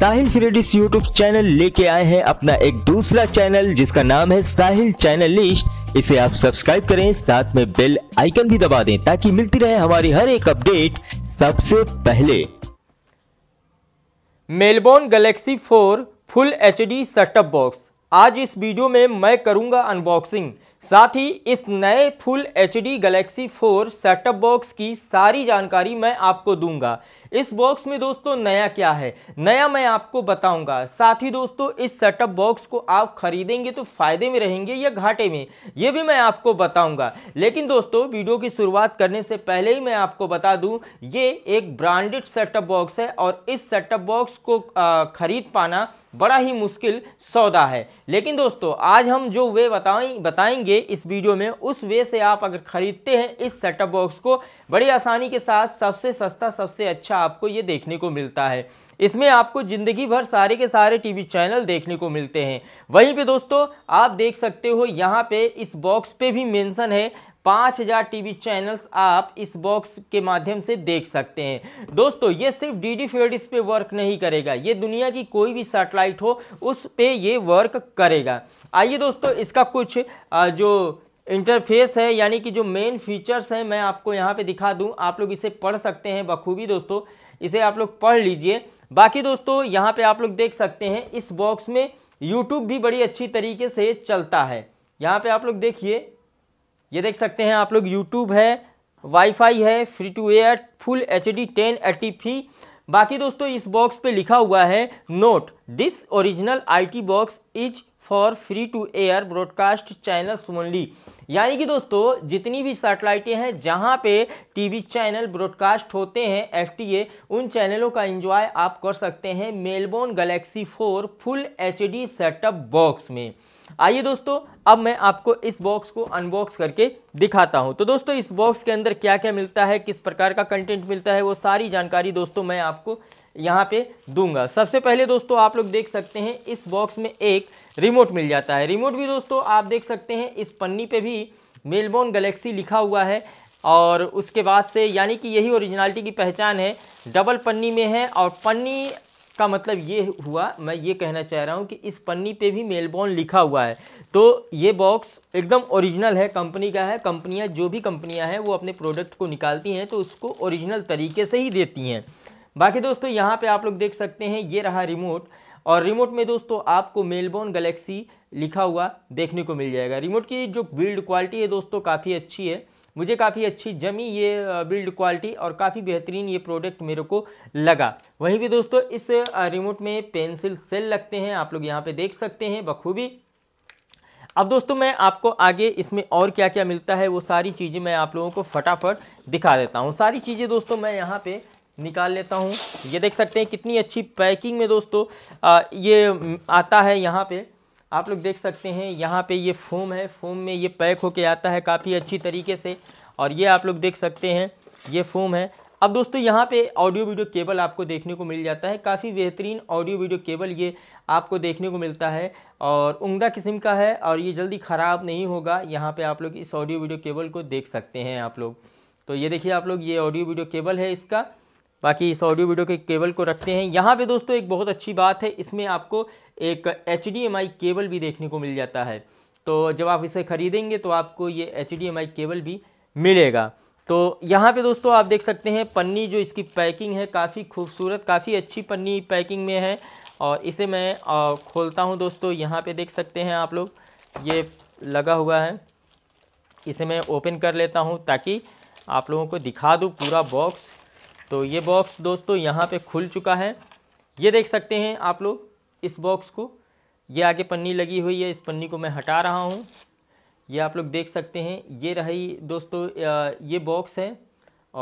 साहिल free dish YouTube channel लेके आए हैं अपना एक दूसरा चैनल जिसका नाम है साहिल चैनल लिस्ट इसे आप सब्सक्राइब करें साथ में बेल आइकन भी दबा दें ताकि मिलती रहे हमारी हर एक अपडेट सबसे पहले Melbourne Galaxy 4 full HD setup box आज इस वीडियो में मैं करूंगा अनबॉक्सिंग साथ ही इस नए full H D Galaxy four setup box की सारी जानकारी मैं आपको दूंगा इस बॉक्स में दोस्तों नया क्या है नया मैं आपको बताऊंगा साथ ही दोस्तों इस सेटअप बॉक्स को आप खरीदेंगे तो फ़ायदे में रहेंगे या घाटे में ये भी मैं आपको बताऊंगा लेकिन दोस्तों वीडियो की शुरुआत करने से पहले ही मैं आपको बता दूँ ये एक ब्रांडेड सेटअप बॉक्स है और इस सेटअप बॉक्स को ख़रीद पाना बड़ा ही मुश्किल सौदा है लेकिन दोस्तों आज हम जो वे बताएं बताएंगे इस वीडियो में उस वे से आप अगर ख़रीदते हैं इस सेटअप बॉक्स को बड़ी आसानी के साथ सबसे सस्ता सबसे अच्छा आपको ये देखने को मिलता है इसमें आपको ज़िंदगी भर सारे के सारे टीवी चैनल देखने को मिलते हैं वहीं पे दोस्तों आप देख सकते हो यहाँ पे इस बॉक्स पे भी मेंशन है पाँच हज़ार टी चैनल्स आप इस बॉक्स के माध्यम से देख सकते हैं दोस्तों ये सिर्फ डी डी फेड इस पर वर्क नहीं करेगा ये दुनिया की कोई भी सैटेलाइट हो उस पर ये वर्क करेगा आइए दोस्तों इसका कुछ जो इंटरफेस है यानी कि जो मेन फीचर्स हैं मैं आपको यहाँ पे दिखा दूँ आप लोग इसे पढ़ सकते हैं बखूबी दोस्तों इसे आप लोग पढ़ लीजिए बाकी दोस्तों यहाँ पर आप लोग देख सकते हैं इस बॉक्स में यूट्यूब भी बड़ी अच्छी तरीके से चलता है यहाँ पर आप लोग देखिए ये देख सकते हैं आप लोग यूट्यूब है वाईफाई है free to air full H D ten eighty बाकी दोस्तों इस बॉक्स पे लिखा हुआ है note this original IT box is for free to air broadcast channel सुमनली यानी कि दोस्तों जितनी भी सैटेलाइटें हैं जहाँ पे टीवी चैनल ब्रॉडकास्ट होते हैं एफटीए उन चैनलों का एंजॉय आप कर सकते हैं Melbourne Galaxy four full HD setup box में आइए दोस्तों अब मैं आपको इस बॉक्स को अनबॉक्स करके दिखाता हूं तो दोस्तों इस बॉक्स के अंदर क्या क्या मिलता है किस प्रकार का कंटेंट मिलता है वो सारी जानकारी दोस्तों मैं आपको यहां पे दूंगा सबसे पहले दोस्तों आप लोग देख सकते हैं इस बॉक्स में एक रिमोट मिल जाता है रिमोट भी दोस्तों आप देख सकते हैं इस पन्नी पर भी मेलबोर्न गलेक्सी लिखा हुआ है और उसके बाद से यानी कि यही ओरिजिनलिटी की पहचान है डबल पन्नी में है और पन्नी का मतलब ये हुआ मैं ये कहना चाह रहा हूँ कि इस पन्नी पे भी मेलबॉर्न लिखा हुआ है तो ये बॉक्स एकदम ओरिजिनल है कंपनी का है कंपनियाँ जो भी कंपनियाँ हैं वो अपने प्रोडक्ट को निकालती हैं तो उसको ओरिजिनल तरीके से ही देती हैं बाकी दोस्तों यहाँ पे आप लोग देख सकते हैं ये रहा रिमोट और रिमोट में दोस्तों आपको मेलबॉर्न गलेक्सी लिखा हुआ देखने को मिल जाएगा रिमोट की जो बिल्ड क्वालिटी है दोस्तों काफ़ी अच्छी है मुझे काफ़ी अच्छी जमी ये बिल्ड क्वालिटी और काफ़ी बेहतरीन ये प्रोडक्ट मेरे को लगा वहीं भी दोस्तों इस रिमोट में पेंसिल सेल लगते हैं आप लोग यहाँ पे देख सकते हैं बखूबी अब दोस्तों मैं आपको आगे इसमें और क्या क्या मिलता है वो सारी चीज़ें मैं आप लोगों को फटाफट दिखा देता हूँ सारी चीज़ें दोस्तों मैं यहाँ पे निकाल लेता हूँ ये देख सकते हैं कितनी अच्छी पैकिंग में दोस्तों आ, ये आता है यहाँ पे आप लोग देख सकते हैं यहाँ पे ये फोम है फोम में ये पैक होके आता है काफ़ी अच्छी तरीके से और ये आप लोग देख सकते हैं ये फोम है अब दोस्तों यहाँ पे ऑडियो वीडियो केबल आपको देखने को मिल जाता है काफ़ी बेहतरीन ऑडियो वीडियो केबल ये आपको देखने को मिलता है और उमदा किस्म का है और ये जल्दी ख़राब नहीं होगा यहाँ पर आप लोग इस ऑडियो वीडियो केबल को देख सकते हैं आप लोग तो ये देखिए आप लोग ये ऑडियो वीडियो केबल है इसका बाकी इस ऑडियो वीडियो के केबल को रखते हैं यहाँ पे दोस्तों एक बहुत अच्छी बात है इसमें आपको एक एच केबल भी देखने को मिल जाता है तो जब आप इसे ख़रीदेंगे तो आपको ये एच केबल भी मिलेगा तो यहाँ पे दोस्तों आप देख सकते हैं पन्नी जो इसकी पैकिंग है काफ़ी खूबसूरत काफ़ी अच्छी पन्नी पैकिंग में है और इसे मैं खोलता हूँ दोस्तों यहाँ पे देख सकते हैं आप लोग ये लगा हुआ है इसे मैं ओपन कर लेता हूँ ताकि आप लोगों को दिखा दूँ पूरा बॉक्स तो ये बॉक्स दोस्तों यहाँ पे खुल चुका है ये देख सकते हैं आप लोग इस बॉक्स को ये आगे पन्नी लगी हुई है इस पन्नी को मैं हटा रहा हूँ ये आप लोग देख सकते हैं ये रही दोस्तों ये बॉक्स है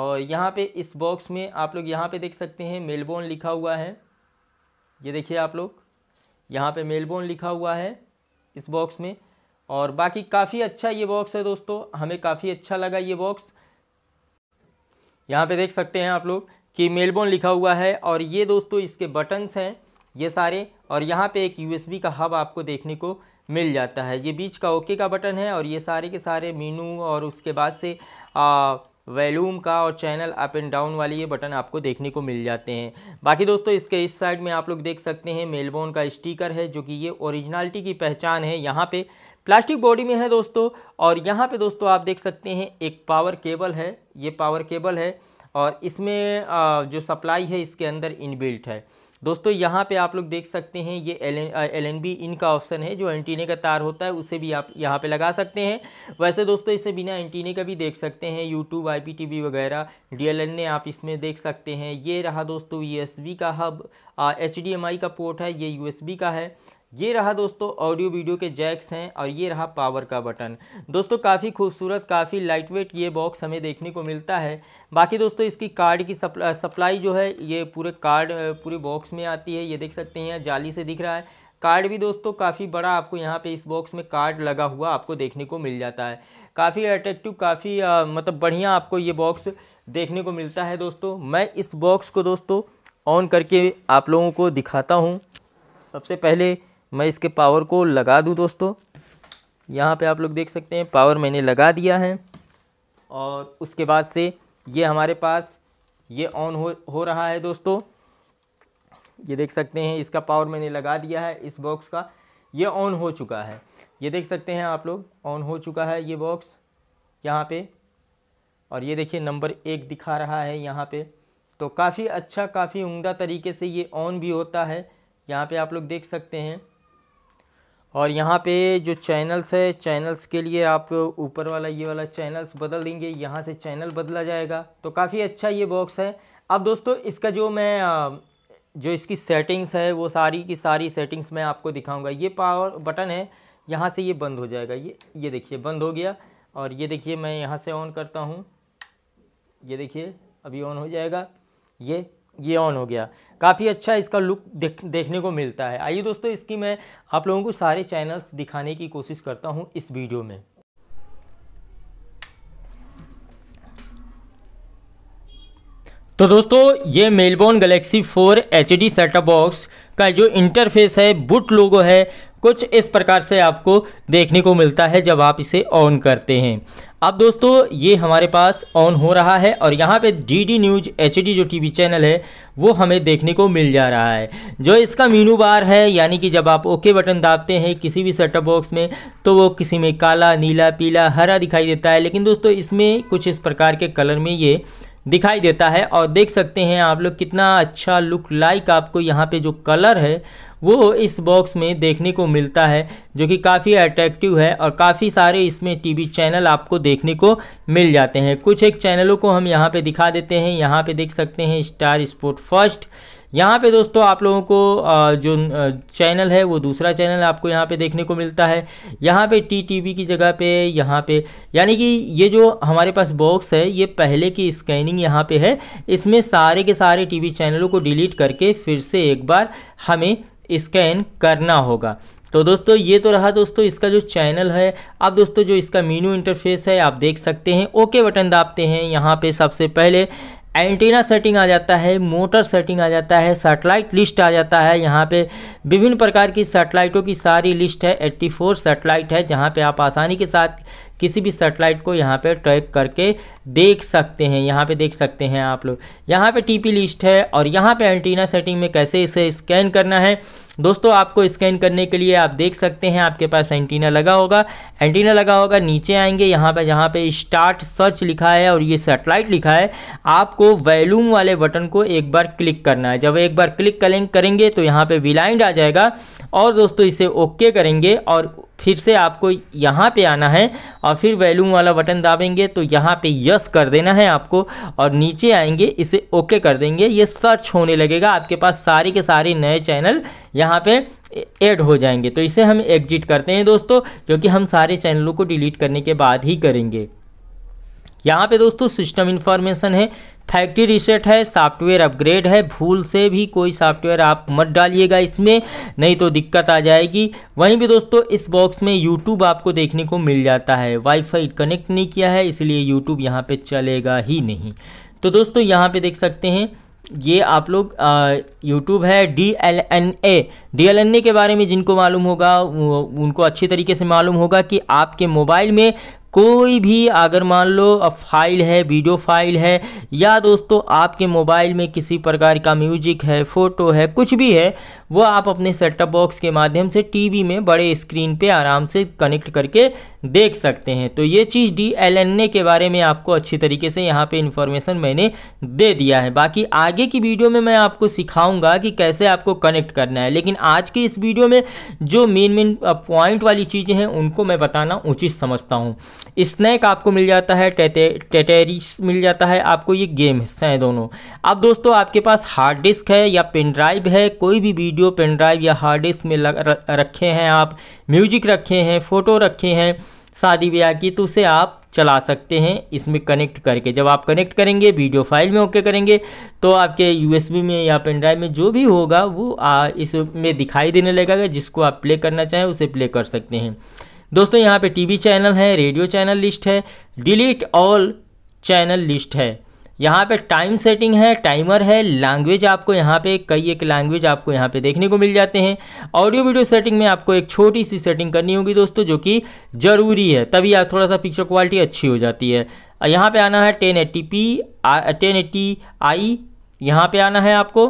और यहाँ पे इस बॉक्स में आप लोग यहाँ पे देख सकते हैं मेलबोर्न लिखा हुआ है ये देखिए आप लोग यहाँ पे मेलबोर्न लिखा हुआ है इस बॉक्स में और बाकी काफ़ी अच्छा ये बॉक्स है दोस्तों हमें काफ़ी अच्छा लगा ये बॉक्स यहाँ पे देख सकते हैं आप लोग कि मेलबोर्न लिखा हुआ है और ये दोस्तों इसके बटन्स हैं ये सारे और यहाँ पे एक यूएसबी का हब आपको देखने को मिल जाता है ये बीच का ओके का बटन है और ये सारे के सारे मीनू और उसके बाद से आ, वैलूम का और चैनल अप एंड डाउन वाले ये बटन आपको देखने को मिल जाते हैं बाकी दोस्तों इसके इस साइड में आप लोग देख सकते हैं मेलबोर्न का स्टीकर है जो कि ये ओरिजिनलिटी की पहचान है यहाँ पे प्लास्टिक बॉडी में है दोस्तों और यहाँ पे दोस्तों आप देख सकते हैं एक पावर केबल है ये पावर केबल है और इसमें जो सप्लाई है इसके अंदर इनबिल्ट है दोस्तों यहाँ पे आप लोग देख सकते हैं ये L L N B in का ऑप्शन है जो एंटीने का तार होता है उसे भी आप यहाँ पे लगा सकते हैं वैसे दोस्तों इसे बिना एंटीने का भी देख सकते हैं YouTube I P T V वगैरह डी एल एन ए आप इसमें देख सकते हैं ये रहा दोस्तों यू एस बी का hub H D M I का पोर्ट है ये यू एस बी का है ये रहा दोस्तों ऑडियो वीडियो के जैक्स हैं और ये रहा पावर का बटन दोस्तों काफ़ी खूबसूरत काफ़ी लाइट वेट ये बॉक्स हमें देखने को मिलता है बाकी दोस्तों इसकी कार्ड की सप्ला, सप्लाई जो है ये पूरे कार्ड पूरे बॉक्स में आती है ये देख सकते हैं जाली से दिख रहा है कार्ड भी दोस्तों काफ़ी बड़ा आपको यहाँ पे इस बॉक्स में कार्ड लगा हुआ आपको देखने को मिल जाता है काफ़ी अट्रैक्टिव काफ़ी मतलब बढ़िया आपको ये बॉक्स देखने को मिलता है दोस्तों मैं इस बॉक्स को दोस्तों ऑन करके आप लोगों को दिखाता हूँ सबसे पहले मैं इसके पावर को लगा दूँ दोस्तों यहाँ पे आप लोग देख सकते हैं पावर मैंने लगा दिया है और उसके बाद से ये हमारे पास ये ऑन हो हो रहा है दोस्तों ये देख सकते हैं इसका पावर मैंने लगा दिया है इस बॉक्स का ये ऑन हो चुका है ये देख सकते हैं आप लोग ऑन हो चुका है ये बॉक्स यहाँ पे और ये देखिए नंबर एक दिखा रहा है यहाँ पे तो काफ़ी अच्छा काफ़ी उमदा तरीके से ये ऑन भी होता है यहाँ पे आप लोग देख सकते हैं और यहाँ पे जो चैनल्स है चैनल्स के लिए आप ऊपर वाला ये वाला चैनल्स बदल देंगे यहाँ से चैनल बदला जाएगा तो काफ़ी अच्छा ये बॉक्स है अब दोस्तों इसका जो मैं जो इसकी सेटिंग्स है वो सारी की सारी सेटिंग्स मैं आपको दिखाऊंगा ये पावर बटन है यहाँ से ये बंद हो जाएगा ये ये देखिए बंद हो गया और ये देखिए मैं यहाँ से ऑन करता हूँ ये देखिए अभी ऑन हो जाएगा ये ये ऑन हो गया काफ़ी अच्छा इसका लुक देख देखने को मिलता है आइए दोस्तों इसकी मैं आप लोगों को सारे चैनल्स दिखाने की कोशिश करता हूँ इस वीडियो में तो दोस्तों ये Melbourne Galaxy 4 H D setup box का जो इंटरफेस है बुट लोगो है कुछ इस प्रकार से आपको देखने को मिलता है जब आप इसे ऑन करते हैं अब दोस्तों ये हमारे पास ऑन हो रहा है और यहाँ पे D D news H D जो टीवी चैनल है वो हमें देखने को मिल जा रहा है जो इसका मीनू बार है यानी कि जब आप ओके बटन दाबते हैं किसी भी सेटअप बॉक्स में तो वो किसी में काला नीला पीला हरा दिखाई देता है लेकिन दोस्तों इसमें कुछ इस प्रकार के कलर में ये दिखाई देता है और देख सकते हैं आप लोग कितना अच्छा लुक लाइक आपको यहाँ पे जो कलर है वो इस बॉक्स में देखने को मिलता है जो कि काफ़ी अट्रैक्टिव है और काफ़ी सारे इसमें टीवी चैनल आपको देखने को मिल जाते हैं कुछ एक चैनलों को हम यहाँ पे दिखा देते हैं यहाँ पे देख सकते हैं स्टार स्पोर्ट फर्स्ट यहाँ पे दोस्तों आप लोगों को जो चैनल है वो दूसरा चैनल आपको यहाँ पे देखने को मिलता है यहाँ पे टी टी वी की जगह पे यहाँ पे यानी कि ये जो हमारे पास बॉक्स है ये पहले की स्कैनिंग यहाँ पे है इसमें सारे के सारे टीवी चैनलों को डिलीट करके फिर से एक बार हमें स्कैन करना होगा तो दोस्तों ये तो रहा दोस्तों इसका जो चैनल है अब दोस्तों जो इसका मीनू इंटरफेस है आप देख सकते हैं ओके बटन दाबते हैं यहाँ पे सबसे पहले एंटीना सेटिंग आ जाता है मोटर सेटिंग आ जाता है सैटेलाइट लिस्ट आ जाता है यहाँ पे विभिन्न प्रकार की सैटेलाइटों की सारी लिस्ट है 84 सेटेलाइट है जहाँ पे आप आसानी के साथ किसी भी सेटेलाइट को यहाँ पे ट्रैक करके देख सकते हैं यहाँ पे देख सकते हैं आप लोग यहाँ पे टीपी लिस्ट है और यहाँ पे एंटीना सेटिंग में कैसे इसे स्कैन करना है दोस्तों आपको स्कैन करने के लिए आप देख सकते हैं आपके पास एंटीना लगा होगा एंटीना लगा होगा नीचे आएंगे यहाँ पे जहाँ पे स्टार्ट सर्च लिखा है और ये सेटेलाइट लिखा है आपको वैल्यूम वाले बटन को एक बार क्लिक करना है जब एक बार क्लिक करेंगे तो यहाँ पे विलाइंड आ जाएगा और दोस्तों इसे ओके करेंगे और फिर से आपको यहाँ पे आना है और फिर वैल्यूम वाला बटन दाबेंगे तो यहाँ पे यस कर देना है आपको और नीचे आएंगे इसे ओके कर देंगे ये सर्च होने लगेगा आपके पास सारे के सारे नए चैनल यहाँ पे ऐड हो जाएंगे तो इसे हम एग्जिट करते हैं दोस्तों क्योंकि हम सारे चैनलों को डिलीट करने के बाद ही करेंगे यहाँ पे दोस्तों सिस्टम इन्फॉर्मेशन है फैक्ट्री रीसेट है सॉफ्टवेयर अपग्रेड है भूल से भी कोई सॉफ्टवेयर आप मत डालिएगा इसमें नहीं तो दिक्कत आ जाएगी वहीं भी दोस्तों इस बॉक्स में यूट्यूब आपको देखने को मिल जाता है वाईफाई कनेक्ट नहीं किया है इसलिए यूट्यूब यहाँ पर चलेगा ही नहीं तो दोस्तों यहाँ पर देख सकते हैं ये आप लोग यूट्यूब है D L N A D L N A के बारे में जिनको मालूम होगा उनको अच्छी तरीके से मालूम होगा कि आपके मोबाइल में कोई भी अगर मान लो फाइल है वीडियो फाइल है या दोस्तों आपके मोबाइल में किसी प्रकार का म्यूजिक है फ़ोटो है कुछ भी है वो आप अपने सेटअप बॉक्स के माध्यम से टीवी में बड़े स्क्रीन पे आराम से कनेक्ट करके देख सकते हैं तो ये चीज़ डी के बारे में आपको अच्छी तरीके से यहाँ पे इन्फॉर्मेशन मैंने दे दिया है बाकी आगे की वीडियो में मैं आपको सिखाऊंगा कि कैसे आपको कनेक्ट करना है लेकिन आज की इस वीडियो में जो मेन मेन पॉइंट वाली चीज़ें हैं उनको मैं बताना उचित समझता हूँ स्नैक आपको मिल जाता है टेटेरिस मिल जाता है आपको ये गेम्स हैं दोनों अब दोस्तों आपके पास हार्ड डिस्क है या पेन ड्राइव है कोई भी वीडियो वीडियो पेन ड्राइव या हार्ड डिस्क में लग, र, रखे हैं आप म्यूजिक रखे हैं फ़ोटो रखे हैं शादी ब्याह की तो उसे आप चला सकते हैं इसमें कनेक्ट करके जब आप कनेक्ट करेंगे वीडियो फाइल में ओके करेंगे तो आपके यूएसबी में या पेन ड्राइव में जो भी होगा वो इसमें दिखाई देने लगेगा जिसको आप प्ले करना चाहें उसे प्ले कर सकते हैं दोस्तों यहाँ पे टीवी चैनल है रेडियो चैनल लिस्ट है डिलीट ऑल चैनल लिस्ट है यहाँ पे टाइम सेटिंग है टाइमर है लैंग्वेज आपको यहाँ पे कई एक लैंग्वेज आपको यहाँ पे देखने को मिल जाते हैं ऑडियो वीडियो सेटिंग में आपको एक छोटी सी सेटिंग करनी होगी दोस्तों जो कि ज़रूरी है तभी आप थोड़ा सा पिक्चर क्वालिटी अच्छी हो जाती है यहाँ पे आना है ten eighty P ten eighty I यहाँ पर आना है आपको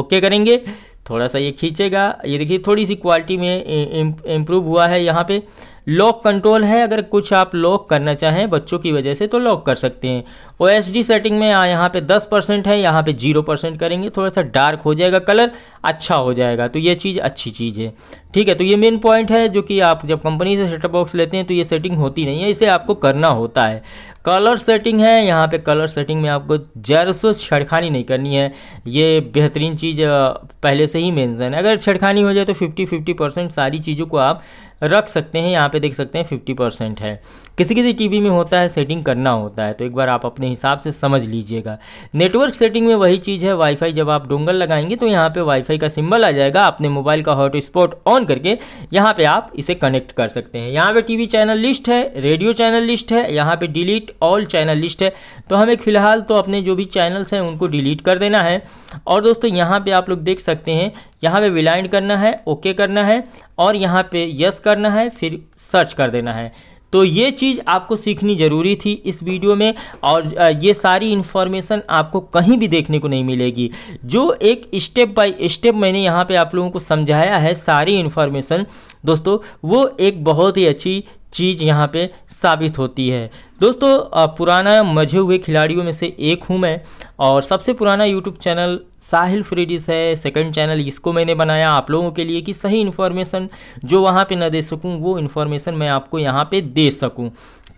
ओके करेंगे थोड़ा सा ये खींचेगा ये देखिए थोड़ी सी क्वालिटी में इम्प्रूव हुआ है यहाँ पर लॉक कंट्रोल है अगर कुछ आप लॉक करना चाहें बच्चों की वजह से तो लॉक कर सकते हैं ओ सेटिंग में यहाँ पे 10 परसेंट है यहाँ पे 0 परसेंट करेंगे थोड़ा सा डार्क हो जाएगा कलर अच्छा हो जाएगा तो ये चीज़ अच्छी चीज़ है ठीक है तो ये मेन पॉइंट है जो कि आप जब कंपनी से सेटअप बॉक्स लेते हैं तो ये सेटिंग होती नहीं है इसे आपको करना होता है कलर सेटिंग है यहाँ पे कलर सेटिंग में आपको जरसो छड़खानी नहीं करनी है ये बेहतरीन चीज़ पहले से ही मेंशन है अगर छेड़खानी हो जाए तो 50 50 परसेंट सारी चीज़ों को आप रख सकते हैं यहाँ पे देख सकते हैं फिफ्टी परसेंट है किसी किसी टीवी में होता है सेटिंग करना होता है तो एक बार आप अपने हिसाब से समझ लीजिएगा नेटवर्क सेटिंग में वही चीज़ है वाईफाई जब आप डोंगल लगाएंगे तो यहाँ पे वाईफाई का सिंबल आ जाएगा अपने मोबाइल का हॉटस्पॉट ऑन करके यहाँ पे आप इसे कनेक्ट कर सकते हैं यहाँ पे टीवी चैनल लिस्ट है रेडियो चैनल लिस्ट है यहाँ पर डिलीट ऑल चैनल लिस्ट है तो हमें फिलहाल तो अपने जो भी चैनल्स हैं उनको डिलीट कर देना है और दोस्तों यहाँ पर आप लोग देख सकते हैं यहाँ पे विलाइन करना है ओके करना है और यहाँ पे यस करना है फिर सर्च कर देना है तो ये चीज़ आपको सीखनी ज़रूरी थी इस वीडियो में और ये सारी इन्फॉर्मेशन आपको कहीं भी देखने को नहीं मिलेगी जो एक स्टेप बाय स्टेप मैंने यहाँ पे आप लोगों को समझाया है सारी इन्फॉर्मेशन दोस्तों वो एक बहुत ही अच्छी चीज़ यहाँ पे साबित होती है दोस्तों पुराना मझे हुए खिलाड़ियों में से एक हूँ मैं और सबसे पुराना यूट्यूब चैनल साहिल फ्रीडिस है सेकंड चैनल इसको मैंने बनाया आप लोगों के लिए कि सही इन्फॉर्मेशन जो वहाँ पे न दे सकूँ वो इन्फॉर्मेशन मैं आपको यहाँ पे दे सकूँ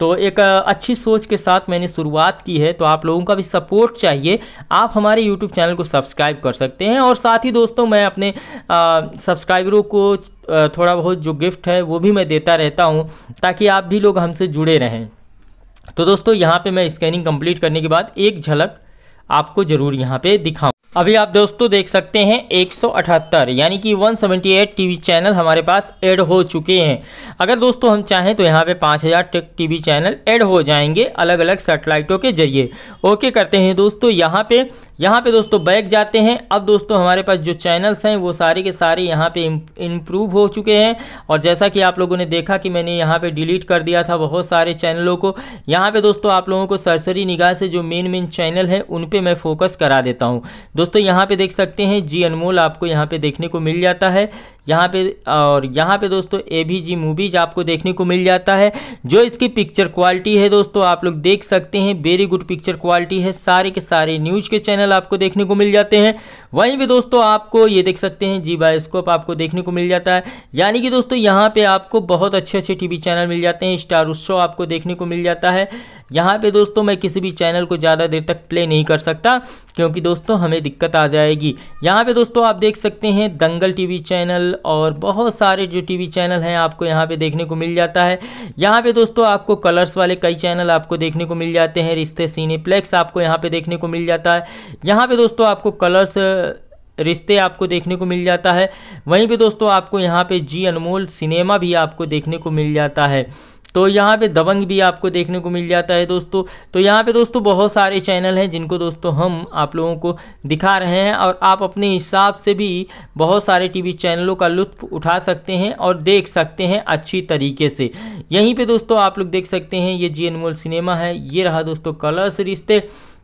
तो एक अच्छी सोच के साथ मैंने शुरुआत की है तो आप लोगों का भी सपोर्ट चाहिए आप हमारे यूट्यूब चैनल को सब्सक्राइब कर सकते हैं और साथ ही दोस्तों मैं अपने सब्सक्राइबरों को थोड़ा बहुत जो गिफ्ट है वो भी मैं देता रहता हूँ ताकि आप भी लोग हमसे जुड़े रहें तो दोस्तों यहाँ पे मैं स्कैनिंग कंप्लीट करने के बाद एक झलक आपको ज़रूर यहाँ पे दिखाऊँ अभी आप दोस्तों देख सकते हैं 178 यानी कि 178 टीवी चैनल हमारे पास ऐड हो चुके हैं अगर दोस्तों हम चाहें तो यहाँ पे 5000 टी टीवी चैनल ऐड हो जाएंगे अलग अलग सेटेलाइटों के जरिए ओके करते हैं दोस्तों यहाँ पे यहाँ पे दोस्तों बैक जाते हैं अब दोस्तों हमारे पास जो चैनल्स हैं वो सारे के सारे यहाँ पे इम्प्रूव हो चुके हैं और जैसा कि आप लोगों ने देखा कि मैंने यहाँ पे डिलीट कर दिया था बहुत सारे चैनलों को यहाँ पे दोस्तों आप लोगों को सरसरी निगाह से जो मेन मेन चैनल है उन पे मैं फोकस करा देता हूँ दोस्तों यहाँ पे देख सकते हैं जी अनमोल आपको यहाँ पे देखने को मिल जाता है यहाँ पे और यहाँ पे दोस्तों ए भी जी मूवीज़ आपको देखने को मिल जाता है जो इसकी पिक्चर क्वालिटी है दोस्तों आप लोग देख सकते हैं वेरी गुड पिक्चर क्वालिटी है सारे के सारे न्यूज़ के चैनल आपको देखने को मिल जाते हैं वहीं पर दोस्तों आपको ये देख सकते हैं जी बायोस्कोप आपको देखने को मिल जाता है यानी कि दोस्तों यहाँ पर आपको बहुत अच्छे अच्छे टी चैनल मिल जाते हैं स्टार उत्सव आपको देखने को मिल जाता है यहाँ पर दोस्तों मैं किसी भी चैनल को ज़्यादा देर तक प्ले नहीं कर सकता क्योंकि दोस्तों हमें दिक्कत आ जाएगी यहाँ पर दोस्तों आप देख सकते हैं दंगल टी चैनल और बहुत सारे जो टीवी चैनल हैं आपको यहाँ पे देखने को मिल जाता है यहाँ पे दोस्तों आपको कलर्स वाले कई चैनल आपको देखने को मिल जाते हैं रिश्ते सीनेप्लेक्स आपको यहाँ पे देखने को मिल जाता है यहाँ पे दोस्तों आपको कलर्स रिश्ते आपको देखने को मिल जाता है वहीं पर दोस्तों आपको यहाँ पे जी अनमोल सिनेमा भी आपको देखने को मिल जाता है तो यहाँ पे दबंग भी आपको देखने को मिल जाता है दोस्तों तो यहाँ पे दोस्तों बहुत सारे चैनल हैं जिनको दोस्तों हम आप लोगों को दिखा रहे हैं और आप अपने हिसाब से भी बहुत सारे टीवी चैनलों का लुत्फ उठा सकते हैं और देख सकते हैं अच्छी तरीके से यहीं पर दोस्तों आप लोग देख सकते हैं ये जी एनमोल सिनेमा है ये रहा दोस्तों कलर्स रिश्ते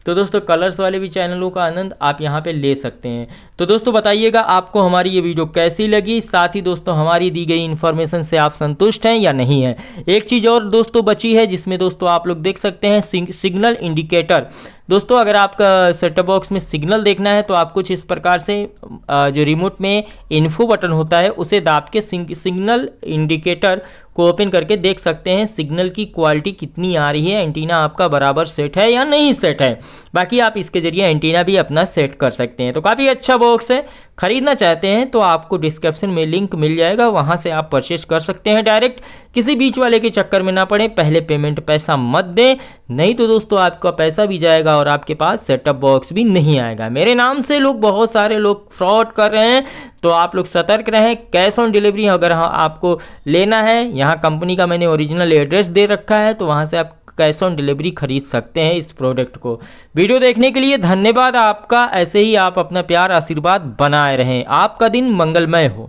तो दोस्तों कलर्स वाले भी चैनलों का आनंद आप यहाँ पे ले सकते हैं तो दोस्तों बताइएगा आपको हमारी ये वीडियो कैसी लगी साथ ही दोस्तों हमारी दी गई इन्फॉर्मेशन से आप संतुष्ट हैं या नहीं है एक चीज़ और दोस्तों बची है जिसमें दोस्तों आप लोग देख सकते हैं सिग्नल इंडिकेटर दोस्तों अगर आपका सेटअप बॉक्स में सिग्नल देखना है तो आप कुछ इस प्रकार से जो रिमोट में इन्फो बटन होता है उसे दाब के सिग्नल इंडिकेटर को ओपन करके देख सकते हैं सिग्नल की क्वालिटी कितनी आ रही है एंटीना आपका बराबर सेट है या नहीं सेट है बाकी आप इसके जरिए एंटीना भी अपना सेट कर सकते हैं तो काफ़ी अच्छा बॉक्स है ख़रीदना चाहते हैं तो आपको डिस्क्रिप्शन में लिंक मिल जाएगा वहाँ से आप परचेज कर सकते हैं डायरेक्ट किसी बीच वाले के चक्कर में ना पड़े पहले पेमेंट पैसा मत दें नहीं तो दोस्तों आपका पैसा भी जाएगा और आपके पास सेटअप बॉक्स भी नहीं आएगा मेरे नाम से लोग बहुत सारे लोग फ्रॉड कर रहे हैं तो आप लोग सतर्क रहें कैश ऑन डिलीवरी अगर हाँ आपको लेना है यहाँ कंपनी का मैंने ओरिजिनल एड्रेस दे रखा है तो वहाँ से आप कैश ऑन डिलीवरी खरीद सकते हैं इस प्रोडक्ट को वीडियो देखने के लिए धन्यवाद आपका ऐसे ही आप अपना प्यार आशीर्वाद बनाए रहें आपका दिन मंगलमय हो